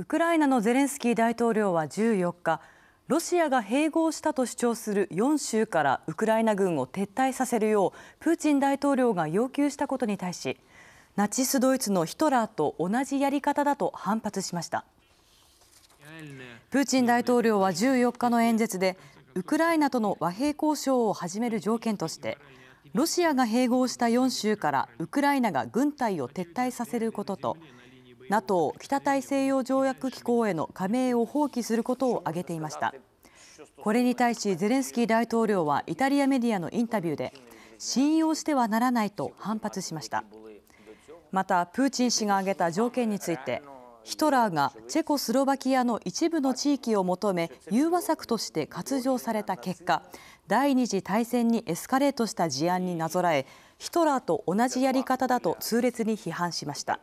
ウクライナのゼレンスキー大統領は14日ロシアが併合したと主張する4州からウクライナ軍を撤退させるようプーチン大統領が要求したことに対しナチス・ドイツのヒトラーと同じやり方だと反発しましたプーチン大統領は14日の演説でウクライナとの和平交渉を始める条件としてロシアが併合した4州からウクライナが軍隊を撤退させることと ＮＡＴＯ= 北大西洋条約機構への加盟を放棄することを挙げていましたこれに対しゼレンスキー大統領はイタリアメディアのインタビューで信用してはならないと反発しましたまたプーチン氏が挙げた条件についてヒトラーがチェコスロバキアの一部の地域を求め融和策として割譲された結果第二次大戦にエスカレートした事案になぞらえヒトラーと同じやり方だと痛烈に批判しました